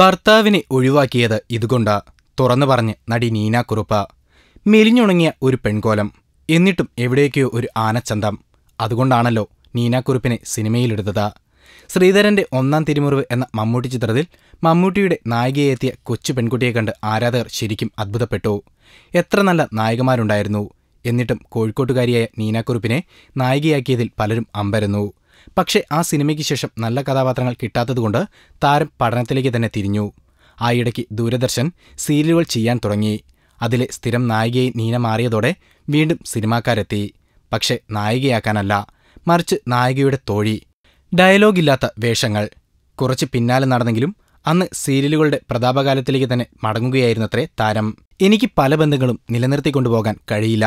ഭർത്താവിനെ ഒഴിവാക്കിയത് ഇതുകൊണ്ടാ തുറന്നു പറഞ്ഞ് നടി നീന കുറുപ്പ മെലിഞ്ഞുണങ്ങിയ ഒരു പെൺകോലം എന്നിട്ടും എവിടേക്കോ ഒരു ആനച്ചന്തം അതുകൊണ്ടാണല്ലോ നീനാക്കുറിപ്പിനെ സിനിമയിലെടുത്തത് ശ്രീധരന്റെ ഒന്നാം തിരുമുറിവ് എന്ന മമ്മൂട്ടി ചിത്രത്തിൽ മമ്മൂട്ടിയുടെ നായികയെത്തിയ കൊച്ചു പെൺകുട്ടിയെ കണ്ട് ആരാധകർ ശരിക്കും അത്ഭുതപ്പെട്ടു എത്ര നല്ല നായികമാരുണ്ടായിരുന്നു എന്നിട്ടും കോഴിക്കോട്ടുകാരിയായ നീനാക്കുറിപ്പിനെ നായികയാക്കിയതിൽ പലരും അമ്പരന്നു പക്ഷേ ആ സിനിമയ്ക്ക് ശേഷം നല്ല കഥാപാത്രങ്ങൾ കിട്ടാത്തതുകൊണ്ട് താരം പഠനത്തിലേക്ക് തന്നെ തിരിഞ്ഞു ആയിടയ്ക്ക് ദൂരദർശൻ സീരിയലുകൾ ചെയ്യാൻ തുടങ്ങി അതിലെ സ്ഥിരം നായികയെ നീന മാറിയതോടെ വീണ്ടും സിനിമാക്കാരെത്തി പക്ഷേ നായികയാക്കാനല്ല മറിച്ച് നായികയുടെ തോഴി ഡയലോഗില്ലാത്ത വേഷങ്ങൾ കുറച്ച് പിന്നാലെ നടന്നെങ്കിലും അന്ന് സീരിയലുകളുടെ പ്രതാപകാലത്തിലേക്ക് തന്നെ മടങ്ങുകയായിരുന്നത്രേ താരം എനിക്ക് പല ബന്ധങ്ങളും നിലനിർത്തിക്കൊണ്ടുപോകാൻ കഴിയില്ല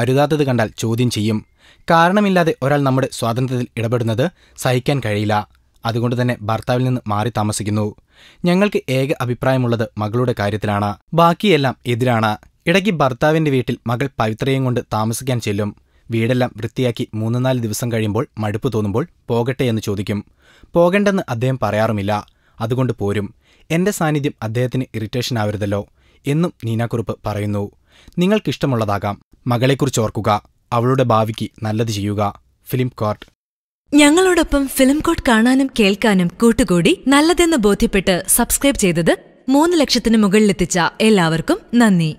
അരുതാത്തത് കണ്ടാൽ ചോദ്യം ചെയ്യും കാരണമില്ലാതെ ഒരാൾ നമ്മുടെ സ്വാതന്ത്ര്യത്തിൽ ഇടപെടുന്നത് സഹിക്കാൻ കഴിയില്ല അതുകൊണ്ട് തന്നെ ഭർത്താവിൽ നിന്ന് മാറി താമസിക്കുന്നു ഞങ്ങൾക്ക് ഏക അഭിപ്രായമുള്ളത് മകളുടെ കാര്യത്തിലാണ് ബാക്കിയെല്ലാം എതിരാണ് ഇടയ്ക്ക് ഭർത്താവിന്റെ വീട്ടിൽ മകൾ പവിത്രയും കൊണ്ട് താമസിക്കാൻ ചെല്ലും വീടെല്ലാം വൃത്തിയാക്കി മൂന്ന് നാല് ദിവസം കഴിയുമ്പോൾ മടുപ്പ് തോന്നുമ്പോൾ പോകട്ടെ എന്ന് ചോദിക്കും പോകണ്ടെന്ന് അദ്ദേഹം പറയാറുമില്ല അതുകൊണ്ട് പോരും എന്റെ സാന്നിധ്യം അദ്ദേഹത്തിന് ഇറിറ്റേഷൻ ആവരുതല്ലോ എന്നും നീനാക്കുറുപ്പ് പറയുന്നു നിങ്ങൾക്കിഷ്ടമുള്ളതാകാം മകളെക്കുറിച്ച് ഓർക്കുക അവളുടെ ഭാവിക്ക് നല്ലത് ചെയ്യുക ഫിലിം കോർട്ട് ഞങ്ങളോടൊപ്പം ഫിലിം കോട്ട് കാണാനും കേൾക്കാനും കൂട്ടുകൂടി നല്ലതെന്ന് ബോധ്യപ്പെട്ട് സബ്സ്ക്രൈബ് ചെയ്തത് മൂന്ന് ലക്ഷത്തിന് മുകളിലെത്തിച്ച എല്ലാവർക്കും നന്ദി